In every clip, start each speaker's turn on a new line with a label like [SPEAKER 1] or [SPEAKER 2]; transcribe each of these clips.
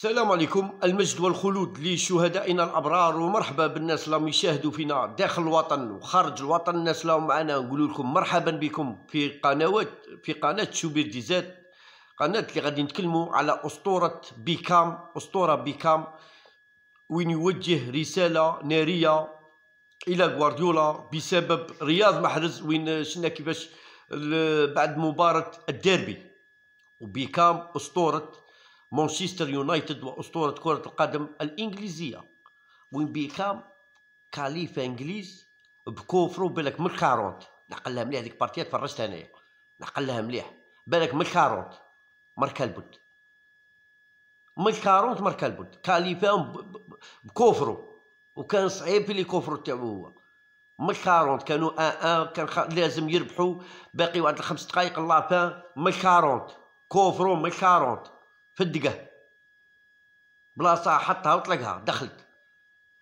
[SPEAKER 1] السلام عليكم المجد والخلود لشهدائنا الابرار ومرحبا بالناس اللي يشاهدوا فينا داخل الوطن وخارج الوطن الناس اللي معنا نقول لكم مرحبا بكم في قنوات في قناه شوبير ديزات قناه اللي غادي نتكلموا على اسطوره بيكام اسطوره بيكام وين يوجه رساله ناريه الى غوارديولا بسبب رياض محرز وين شنا كيفاش بعد مباراه الديربي وبيكام اسطوره مانشستر يونايتد واسطوره كره القدم الانجليزيه وين بيكام كاليفة انجليز بكوفرو بالك من 40 نعقلها مليح ديك بارتيه تفرجت انايا نعقلها مليح بالك من 40 مر البد من 40 مر البد كاليفة بكوفرو وكان صعيب في لي كوفرو تاعو هو من 40 كانوا آآ آآ كان لازم يربحوا باقي واحد الخمس دقائق لافان من 40 كوفرو من 40 فدقه بلاصه حطها وطلقها دخلت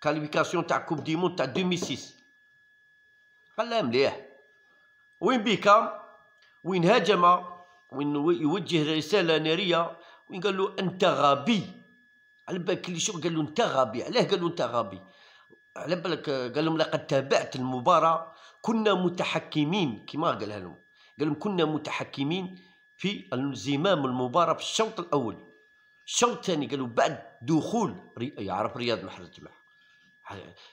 [SPEAKER 1] كاليفيكاسيون تاع كوب دي موند تاع 2006 قال مليح وين بيكا وين هاجم وين يوجه رساله ناريه وين قال له انت غبي على بالك اللي شو قال له انت غبي علاه قال له انت غبي على بالك قال لهم لقد تابعت المباراه كنا متحكمين كما قالها لهم قال لهم كنا متحكمين في الزمام المباراه في الشوط الاول الشوط الثاني قالوا بعد دخول ري... يعرف رياض محرز الجماعه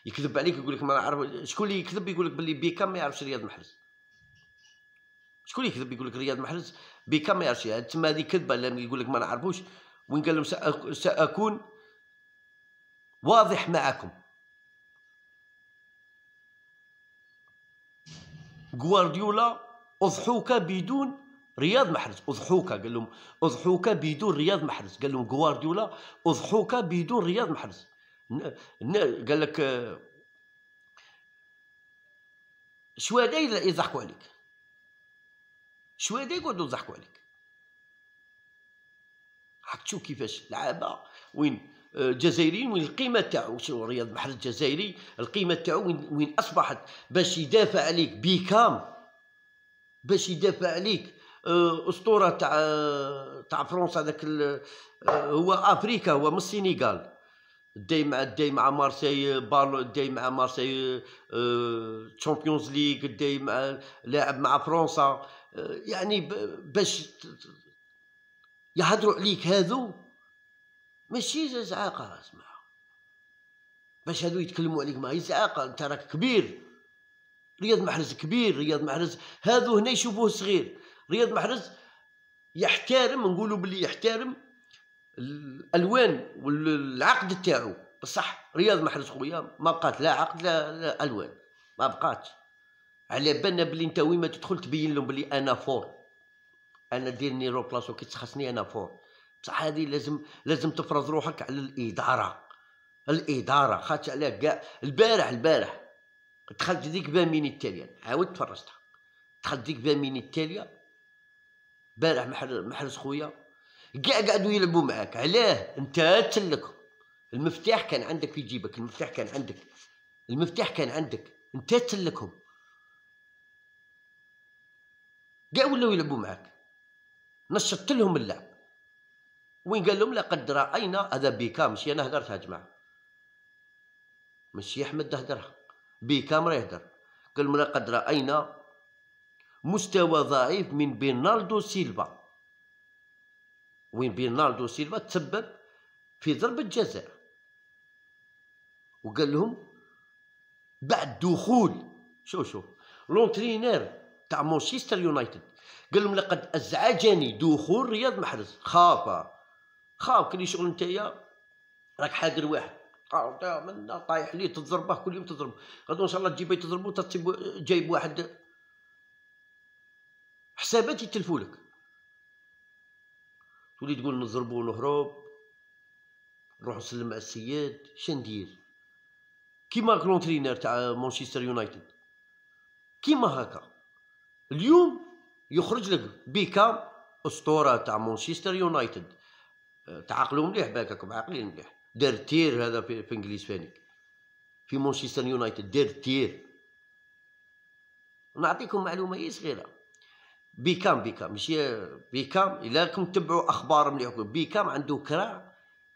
[SPEAKER 1] يكذب عليك يقول لك ما نعرف شكون اللي يكذب يقول لك باللي بيكام ما يعرفش رياض محرز شكون اللي يكذب يقول لك رياض محرز بيكام ما يعرفش يعني تما هذه كذبه لان يقول لك ما نعرفوش وين قال لهم سأك... ساكون واضح معكم غوارديولا اضحوك بدون رياض محرز اضحوكه قال لهم اضحوكه بدون رياض محرز قال لهم غوارديولا اضحوكه بدون رياض محرز قال لك شويه يضحكوا عليك شويه يقعدوا يضحكوا عليك راك تشوف كيفاش لعابه وين جزائريين وين القيمه تاعو شنو رياض محرز الجزائري القيمه تاعو وين, وين اصبحت باش يدافع عليك بيكام باش يدافع عليك آه، اسطوره تاع آه، تاع فرنسا هذاك آه، هو افريكا هو من السينيغال داي مع داي مع مارسي بالو داي مع مارسي تشامبيونز ليغ داي مع لاعب مع فرنسا يعني باش يهضروا عليك هذو ماشي زعاقه اسمع باش هذو يتكلموا عليك ما هي زعاقه انت راك كبير رياض محرز كبير رياض محرز هذو هنا يشوفوه صغير رياض محرز يحترم نقولوا باللي يحترم الالوان والعقد تاعو بصح رياض محرز خويا ما بقات لا عقد لا, لا الوان ما بقات على بالنا بلي انت وين ما تدخل تبين لهم بلي انا فور انا ديرني رو بلاصو كي تخصني انا فور بصح هذه لازم لازم تفرض روحك على الاداره الاداره خاطر علاه كاع البارح البارح دخلت ديك باميني التاليه عاود تفرجتها دخلت ديك باميني التاليه البارح محل محرز خويا كاع قعدوا يلعبوا معاك علاه انت تسلك المفتاح كان عندك في جيبك المفتاح كان عندك المفتاح كان عندك انت تسلكهم كاع ولاو يلعبوا معاك نشطت لهم اللعب وين قال لهم لا قد راينا هذا بيكا ماشي انا هدرتها يا جماعه ماشي احمد هدرها بيكا راه يهدر قال لهم لا قد راينا مستوى ضعيف من بيرناردو سيلفا وين بيرناردو سيلفا تسبب في ضربة جزاء وقال لهم بعد دخول شو شو لونترينير تاع مانشستر يونايتد قال لهم لقد ازعجني دخول رياض محرز خاف خاف كلي شغل نتايا راك حاضر واحد من طايح لي تضربه كل يوم تضربه غدو ان شاء الله تجيبه تضربه جايب واحد حسابات يتلفوا لك تولي تقول نضربو ونهرب نروح نسلم على السياد شندير كيما ترينر تاع مانشستر يونايتد كيما هكا اليوم يخرج لك بيكا اسطوره تاع مانشستر يونايتد تعقلوا مليح باكاكم عاقلين مليح دار تير هذا في, في انجليز فاني في مانشستر يونايتد دار تير نعطيكم معلومه هي صغيره بيكام بيكام ماشي بيكام الا راكم تبعوا اخبار مليح بيكام عنده كراع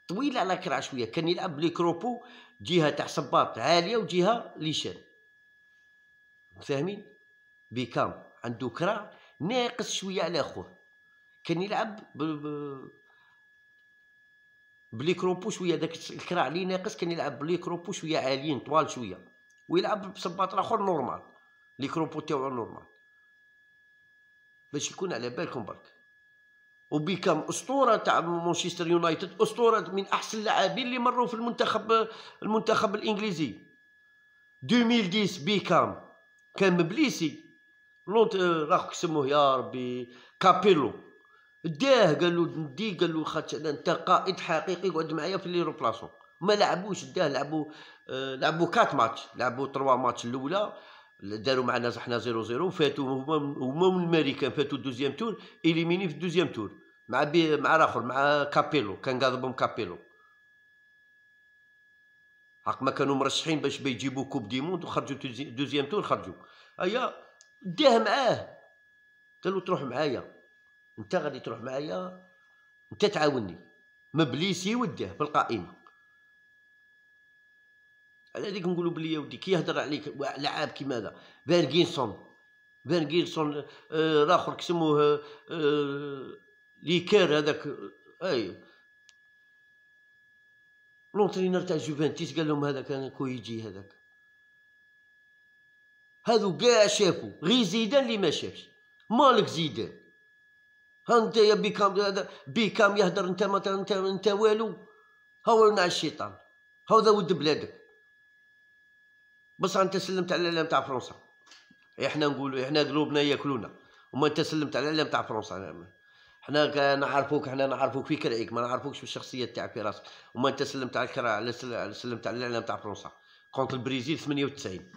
[SPEAKER 1] طويل على كراع شويه كان يلعب لي كروبو جهه تاع صباط عاليه وجهه ليشان فاهمين بيكام عنده كراع ناقص شويه على اخوه كان يلعب ب... ب... بلي كروبو شويه داك الكراع اللي ناقص كان يلعب بلي كروبو شويه عاليين طوال شويه ويلعب بصباط اخر نورمال لي كروبو تاعو نورمال باش يكون على بالكم برك وبيكام اسطوره تاع مانشستر يونايتد اسطوره من احسن اللاعبين اللي مروا في المنتخب المنتخب الانجليزي 2010 بيكام كان مبليسي لونت راه كسموه يا ربي كابيلو داه قال له ندي قال له انا انت قائد حقيقي قعد معايا في لي روبلاسون ما لعبوش داه لعبوا لعبو آه، لعبوا كات ماتش لعبوا تروا ماتش الاولى داروا معنا صحنا 0 0 فاتوا هما هما من الامريكان فاتوا الدوزيام تور اليميني في الدوزيام تور مع بي مع الاخر مع كابيلو كان قاضبهم كابيلو حق ما كانوا مرشحين باش بيجيبوا كوب دي موند وخرجوا دوزيام تور خرجوا ايا داه معاه قال له تروح معايا انت غادي تروح معايا انت تعاوني مبليسي وداه في القائمه على هذيك نقولوا بلي يا ودي كي يهضر عليك لعاب كيما هذا فان جينسون الاخر جينسون آه كسموه آه, آه،, آه، ليكير هذاك اي لونترينر تاع جوفنتيس قال لهم هذاك انا كويجي هذاك هذو كاع شافوا غير زيدان اللي ما شافش مالك زيدان ها انت يا بيكام هذا بيكام يهدر انت ما انت انت والو هاو على الشيطان هذا ود بلادك بصح انت سلمت على الاعلام تاع فرنسا احنا نقولوا احنا قلوبنا ياكلونا وما انت سلمت على الاعلام تاع فرنسا احنا نعرفوك احنا نعرفوك في كرعيك ما نعرفوكش بالشخصيه تاعك في راسك وما انت سلمت على الكرا على سلمت على الاعلام تاع فرنسا كونت البرازيل 98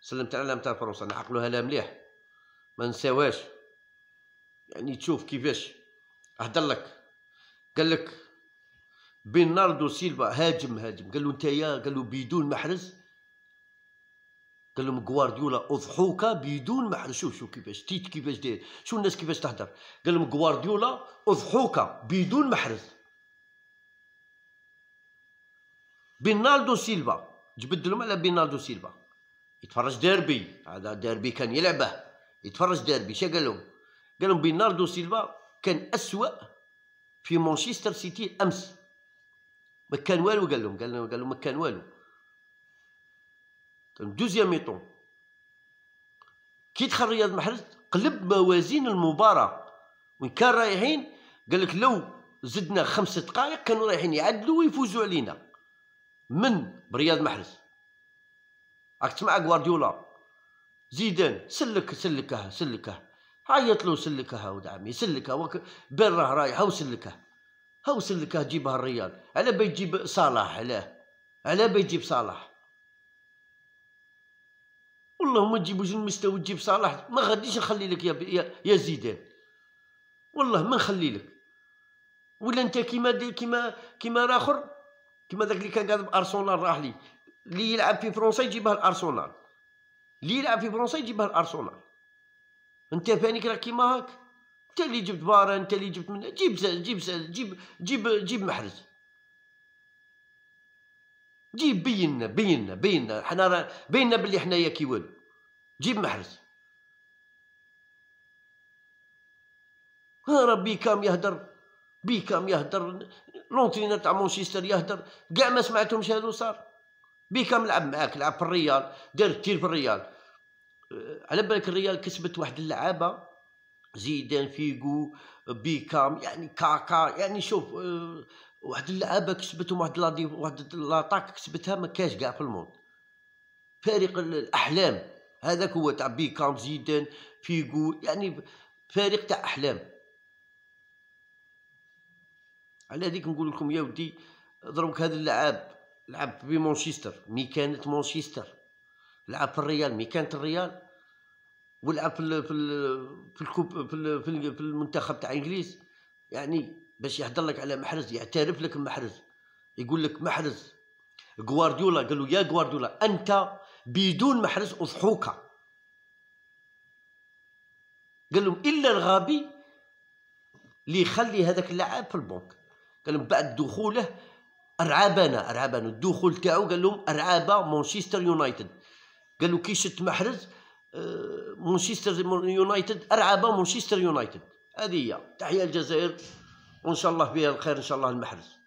[SPEAKER 1] سلمت على الاعلام تاع فرنسا نعقلوها لا مليح ما نساوهاش يعني تشوف كيفاش هدر لك قال لك بيناردو سيلفا هاجم هاجم قال له نتايا قال له بدون محرز قال لهم غوارديولا اضحوك بدون ما شوف شو كيفاش تيت كيفاش داير شو الناس كيفاش تهدر قال لهم غوارديولا اضحوك بدون ما حرز بينالدو سيلفا لهم على بينالدو سيلفا يتفرج ديربي هذا ديربي كان يلعبه يتفرج ديربي شا قال لهم قال لهم بينالدو سيلفا كان اسوء في مانشستر سيتي امس ما كان والو قال لهم قال لهم ما كان والو دوزيام ايطون كي دخل رياض محرز قلب موازين المباراه وين كان رايحين قال لك لو زدنا خمس دقائق كانوا رايحين يعدلوا ويفوزوا علينا من برياض محرز راك تسمع غوارديولا زيدان سلك سلكها سلكها عيط له سلكها ولد عمي سلكها وك... بين راه رايحه وسلكها هاو سلكها جيبها الرياض على بيجيب صلاح علاه على بيجيب صلاح والله ما تجيبوش المستوى تجيب صلاح ما غاديش نخلي لك يا, يا, يا زيدان والله ما نخلي لك ولا انت كيما كيما كيما الاخر كيما داك اللي كان قاعد بارسنال راح لي اللي يلعب في فرنسا يجيبها الارسنال اللي يلعب في فرنسا يجيبها الارسنال انت فانيك راك كيما هاك انت اللي جبت بارا انت اللي جبت من جيب جيب جيب جيب, جيب محرز جيب بيننا بيننا بيننا حنا بيننا بلي حنايا كي والو جيب محرز راه بيكام يهدر بيكام يهدر لونترينر تاع مانشستر يهدر كاع ما سمعتهمش هادو صار بيكام لعب معاك لعب في الريال دار التير في الريال آه، على بالك الريال كسبت واحد اللعابه زيدان فيغو بيكام يعني كاكا يعني شوف آه، واحد اللعابه كسبتهم واحد لا واحد لاطاك كسبتها ما كاش كاع في الموند فريق الاحلام هذاك هو تاع بيكام زيدان فيغو يعني فريق تاع احلام على هذيك نقول لكم يا ودي ضربك هذا اللعاب لعب في مانشستر ميكانة مانشستر لعب في الريال ميكانة الريال ولعب في ال في في الكوب في, ال في, في المنتخب تاع انجليز يعني باش يهضر لك على محرز يعترف لك محرز يقول لك محرز غوارديولا قال له يا غوارديولا انت بدون محرز اضحوك قال لهم الا الغبي اللي يخلي هذاك اللاعب في البنك قال لهم بعد دخوله ارعبنا ارعبنا الدخول تاعو قال لهم ارعب مانشستر يونايتد قال له كي شت محرز آه، مانشستر يونايتد ارعب مانشستر يونايتد هذه هي تحيه الجزائر وان شاء الله فيها الخير ان شاء الله المحرز